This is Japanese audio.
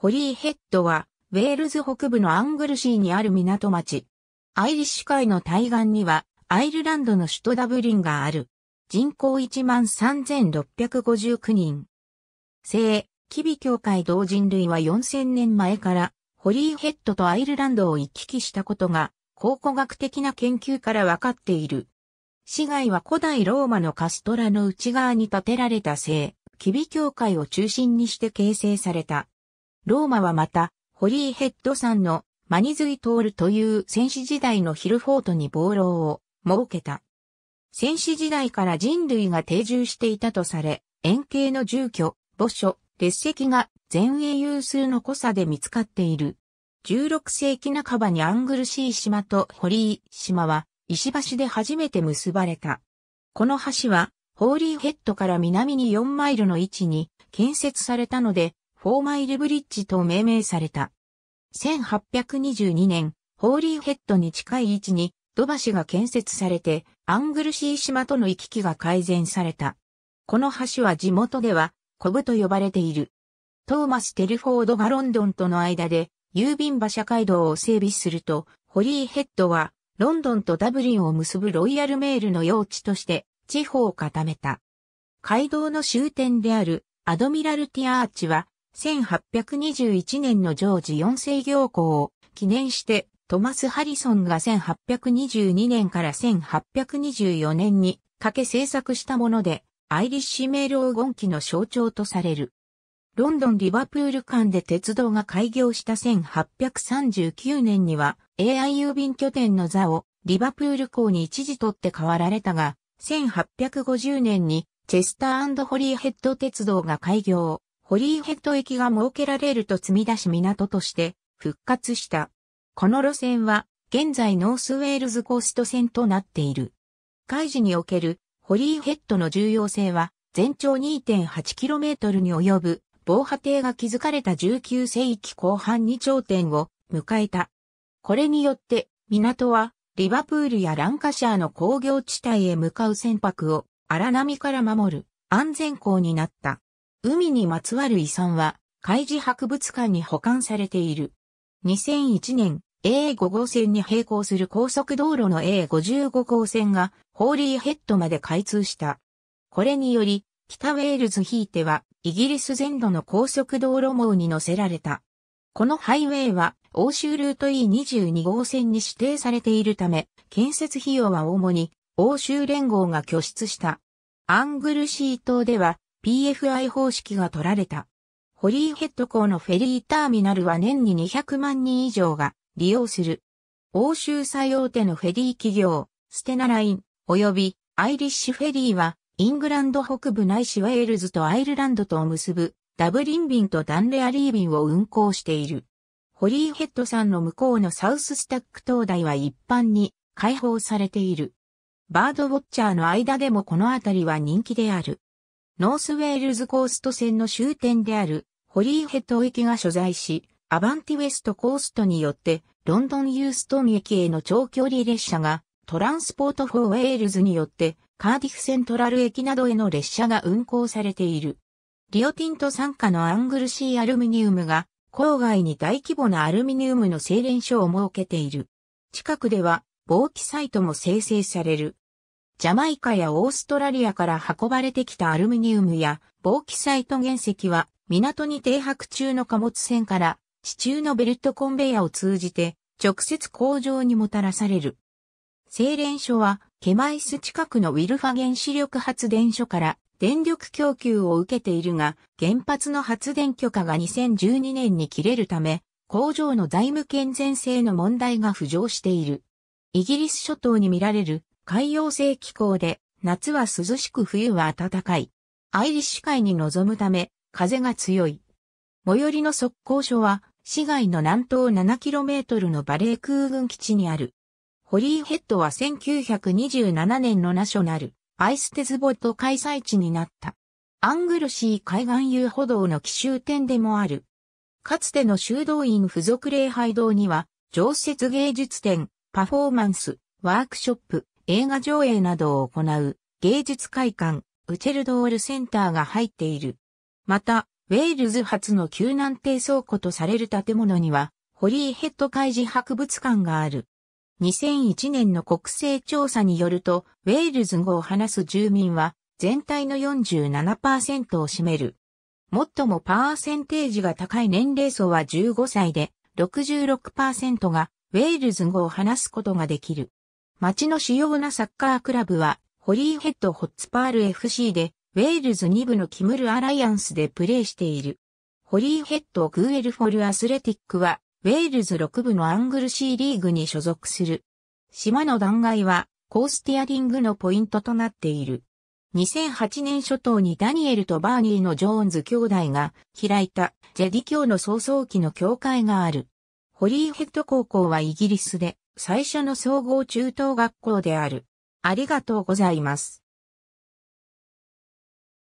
ホリーヘッドは、ウェールズ北部のアングルシーにある港町。アイリッシュ海の対岸には、アイルランドの首都ダブリンがある。人口13,659人。聖、キビ教会同人類は4000年前から、ホリーヘッドとアイルランドを行き来したことが、考古学的な研究から分かっている。市街は古代ローマのカストラの内側に建てられた聖、キビ教会を中心にして形成された。ローマはまた、ホリーヘッドさんのマニズイトールという戦士時代のヒルフォートに暴露を設けた。戦士時代から人類が定住していたとされ、円形の住居、墓所、列石が前衛有数の濃さで見つかっている。16世紀半ばにアングルシー島とホリー島は石橋で初めて結ばれた。この橋はホーリーヘッドから南に4マイルの位置に建設されたのでフォーマイルブリッジと命名された。1822年、ホーリーヘッドに近い位置に土橋が建設されて、アングルシー島との行き来が改善された。この橋は地元では、コブと呼ばれている。トーマス・テルフォードがロンドンとの間で、郵便馬車街道を整備すると、ホリーヘッドは、ロンドンとダブリンを結ぶロイヤルメールの用地として、地方を固めた。街道の終点である、アドミラルティアーチは、1821年のジョージ4世行幸を記念して、トマス・ハリソンが1822年から1824年にかけ制作したもので、アイリッシュメールゴン期の象徴とされる。ロンドン・リバプール間で鉄道が開業した1839年には AI 郵便拠点の座をリバプール港に一時取って代わられたが、1850年にチェスターホリーヘッド鉄道が開業。ホリーヘッド駅が設けられると積み出し港として復活した。この路線は現在ノースウェールズコースト線となっている。海事におけるホリーヘッドの重要性は全長 2.8km に及ぶ防波堤が築かれた19世紀後半に頂点を迎えた。これによって港はリバプールやランカシャーの工業地帯へ向かう船舶を荒波から守る安全港になった。海にまつわる遺産は、海事博物館に保管されている。2001年、A5 号線に並行する高速道路の A55 号線が、ホーリーヘッドまで開通した。これにより、北ウェールズヒいては、イギリス全土の高速道路網に乗せられた。このハイウェイは、欧州ルート E22 号線に指定されているため、建設費用は主に、欧州連合が拠出した。アングルシー島では、PFI 方式が取られた。ホリーヘッド港のフェリーターミナルは年に200万人以上が利用する。欧州最大手のフェリー企業、ステナライン、及びアイリッシュフェリーは、イングランド北部ないしウェールズとアイルランドとを結ぶ、ダブリン便とダンレアリー便を運航している。ホリーヘッドさんの向こうのサウススタック灯台は一般に開放されている。バードウォッチャーの間でもこの辺りは人気である。ノースウェールズコースト線の終点であるホリーヘッド駅が所在し、アバンティウェストコーストによってロンドンユーストン駅への長距離列車がトランスポートフォーウェールズによってカーディフセントラル駅などへの列車が運行されている。リオティント傘下のアングルシーアルミニウムが郊外に大規模なアルミニウムの精錬所を設けている。近くでは、貿気サイトも生成される。ジャマイカやオーストラリアから運ばれてきたアルミニウムやボーキサイト原石は港に停泊中の貨物船から地中のベルトコンベヤを通じて直接工場にもたらされる。精錬所はケマイス近くのウィルファ原子力発電所から電力供給を受けているが、原発の発電許可が2012年に切れるため、工場の財務健全性の問題が浮上している。イギリス諸島に見られる海洋性気候で、夏は涼しく冬は暖かい。アイリッシュ海に臨むため、風が強い。最寄りの速攻所は、市外の南東 7km のバレー空軍基地にある。ホリーヘッドは1927年のナショナル、アイステズボット開催地になった。アングルシー海岸遊歩道の奇襲点でもある。かつての修道院付属礼拝堂には、常設芸術展、パフォーマンス、ワークショップ、映画上映などを行う芸術会館、ウチェルドールセンターが入っている。また、ウェールズ初の救難艇倉庫とされる建物には、ホリーヘッド海事博物館がある。2001年の国勢調査によると、ウェールズ語を話す住民は全体の47%を占める。最もパーセンテージが高い年齢層は15歳で、66%がウェールズ語を話すことができる。町の主要なサッカークラブは、ホリーヘッドホッツパール FC で、ウェールズ2部のキムルアライアンスでプレーしている。ホリーヘッドグーエルフォルアスレティックは、ウェールズ6部のアングルシーリーグに所属する。島の断崖は、コースティアリングのポイントとなっている。2008年初頭にダニエルとバーニーのジョーンズ兄弟が開いたジェディ教の早々期の教会がある。ホリーヘッド高校はイギリスで最初の総合中等学校である。ありがとうございます。